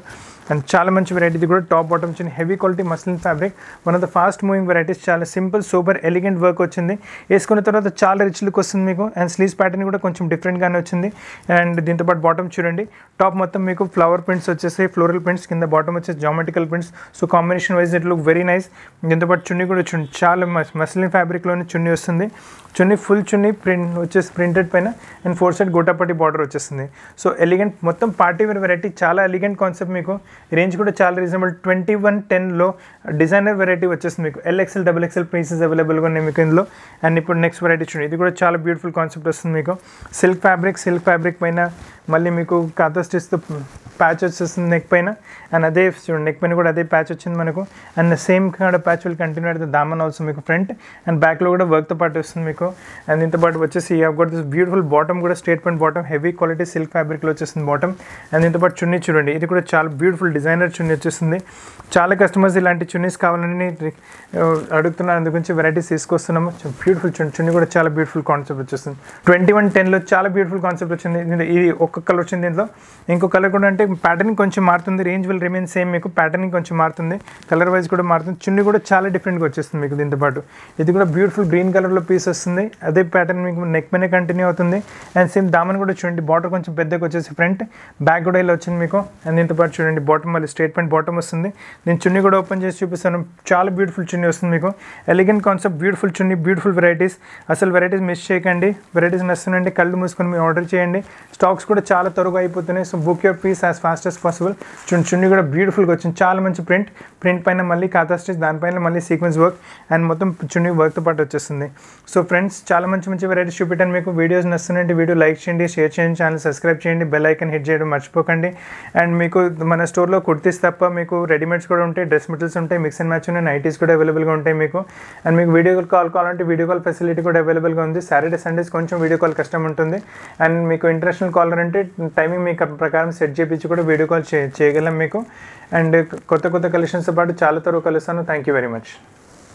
S1: అండ్ చాలా మంచి వెరైటీ కూడా టాప్ బాటమ్ చిన్న heavy quality muslin fabric one of the fast moving varieties చాలా simple super elegant different work వచ్చింది వేసుకున్న తర్వాత చాలా రిచ్ లుక్ వస్తుంది మీకు అండ్ స్లీవ్స్ ప్యాటర్న్ కూడా కొంచెం డిఫరెంట్గానే వచ్చింది అండ్ దీంతోపాటు బాటమ్ చూడండి టాప్ మొత్తం మీకు ఫ్లవర్ ప్రింట్స్ వచ్చేసి ఫ్లోరల్ ప్రింట్స్ కింద బాటమ్ వచ్చేసి geometrical prints so combination wise it look very nice దీంతోపాటు చున్నీ కూడా చూ చాలా మస్లిన్ ఫ్యాబ్రిక్లోనే చున్నీ వస్తుంది చున్నీ ఫుల్ చున్నీ ప్రింట్ వచ్చేసి ప్రింటెడ్ పైన అండ్ ఫోర్ సైడ్ గోటాపట్టి బార్డర్ వచ్చేస్తుంది సో ఎలిగెంట్ మొత్తం పార్టీ వేర్ వెరైటీ చాలా ఎలిగెంట్ కాన్సెప్ట్ మీకు రేంజ్ కూడా చాలా రీజనబుల్ ట్వంటీ వన్ టెన్లో డిజైనర్ వెరైటీ వచ్చేసి మీకు ఎల్ఎక్సెల్ డబుల్ ఎక్సెల్ పీసెస్ అవైలబుల్గా ఉన్నాయి చూడండి మీకు ఇందులో అండ్ ఇప్పుడు నెక్స్ట్ వెరైటీ చూడండి ఇది కూడా చాలా బ్యూటిఫుల్ కాన్సెప్ట్ వస్తుంది మీకు సిల్క్ ఫ్యాబ్రిక్ సిల్క్ ఫ్యాబ్రిక్ పైన మళ్ళీ మీకు కథ స్టిచ్తో ప్యాచ్ వచ్చేస్తుంది నెక్ పైన అండ్ అదే చూడండి నెక్ పైన కూడా అదే ప్యాచ్ వచ్చింది మనకు అండ్ సేమ్ కాడ ప్యాచ్ వాళ్ళు కంటిన్యూ అయితే దామన్ అవసరం మీకు ఫ్రంట్ అండ్ బ్యాక్లో కూడా వర్క్తో పాటు వస్తుంది మీకు అండ్ దీంతో పాటు వచ్చేసి ఈ గోట్ దిస్ బ్యూటిఫుల్ బాటమ్ కూడా straight point bottom heavy quality silk ఫ్యాబ్రిక్లో వచ్చేస్తుంది బాటమ్ అండ్ దీంతో పాటు చున్నీ చూడండి ఇది కూడా చాలా బ్యూటిఫుల్ డిజైనర్ చున్నీ వచ్చేస్తుంది చాలా కస్టమర్స్ ఇలాంటి చున్నీస్ కావాలని uh, అడుగుతున్నారు గురించి వెరైటీస్ తీసుకొస్తున్నాము బ్యూటిఫుల్ చున్నీ చున్నీ కూడా చాలా బ్యూటిఫుల్ కాన్సెప్ట్ వచ్చేస్తుంది ట్వంటీ వన్ టెన్లో చాలా బ్యూటిఫుల్ కాన్సెప్ట్ వచ్చింది ఇది ఒక ఒక కలర్ వచ్చింది దీంట్లో ఇంకో కలర్ కూడా అంటే ప్యాటర్న్ కొంచెం మారుతుంది రేంజ్ విల్ రిమైన్ సేమ్ మీకు ప్యాటర్న్ కొంచెం మారుతుంది కలర్ వైజ్ కూడా మారుతుంది చున్నీ కూడా చాలా డిఫరెంట్గా వచ్చేస్తుంది మీకు దీంతో పాటు ఇది కూడా బ్యూటిఫుల్ గ్రీన్ కలర్లో పీస్ వస్తుంది అదే ప్యాటర్న్ మీకు నెక్ మీద కంటిన్యూ అవుతుంది అండ్ సేమ్ దామన్ కూడా చూడండి బాటర్ కొంచెం పెద్దగా వచ్చేసి ఫ్రంట్ బ్యాక్ కూడా ఇలా వచ్చింది మీకు అండ్ దీంతో పాటు చూడండి బాటమ్ మళ్ళీ స్ట్రేట్ పెంట్ బాటమ్ వస్తుంది నేను చున్నీ కూడా ఓపెన్ చేసి చూపిస్తాను చాలా బ్యూటిఫుల్ చున్నీ వస్తుంది మీకు elegant concept beautiful chunni beautiful varieties అసలు వెరైటీస్ మిస్ చేయకండి వెరైటీస్ నచ్చుతుందంటే కళ్ళు మూసుకొని మీరు ఆర్డర్ చేయండి స్టాక్స్ కూడా కూడా చాలా త్వరగా అయిపోతున్నాయి so book your piece as fast as possible చుండి చుండి కూడా బ్యూటిఫుల్గా వచ్చింది చాలా మంచి ప్రింట్ ప్రింట్ పైన మళ్ళీ కాథా స్టిచ్ దానిపైన మళ్ళీ సీక్వెన్స్ వర్క్ అండ్ మొత్తం చుండి వర్క్తో పాటు వచ్చేస్తుంది సో ఫ్రెండ్స్ చాలా మంచి మంచి వెరైటీస్ చూపించాను మీకు వీడియోస్ నచ్చినట్టు వీడియో లైక్ చేయండి షేర్ చేయండి ఛానల్ సబ్స్క్రైబ్ చేయండి బెల్ ఐకన్ హిట్ చేయడం మర్చిపోకండి అండ్ మీకు మన స్టోర్లో కుర్తీస్ తప్ప మీకు రెడీమేడ్స్ కూడా ఉంటాయి డ్రెస్ మెటీరియల్స్ ఉంటాయి మిక్స్ అండ్ మ్యాచ్ ఉన్నాయి నైటీస్ కూడా అవైలబుల్గా ఉంటాయి మీకు అండ్ మీకు వీడియో కాల్ కావాలంటే వీడియో కాల్ ఫెసిలిటీ కూడా అవైలబుల్గా ఉంది సాటర్డే సండేస్ కొంచెం వీడియో కాల్ కష్టం ఉంటుంది అండ్ మీకు ఇంటర్నేషనల్ కాలర్ అంటే ఏంటంటే టైమింగ్ మీకు ప్రకారం సెట్ చేయించి కూడా వీడియో కాల్ చేయగలం మీకు అండ్ కొత్త కొత్త కలెక్షన్స్తో పాటు చాలా త్వరగా కలుస్తాను థ్యాంక్ యూ వెరీ మచ్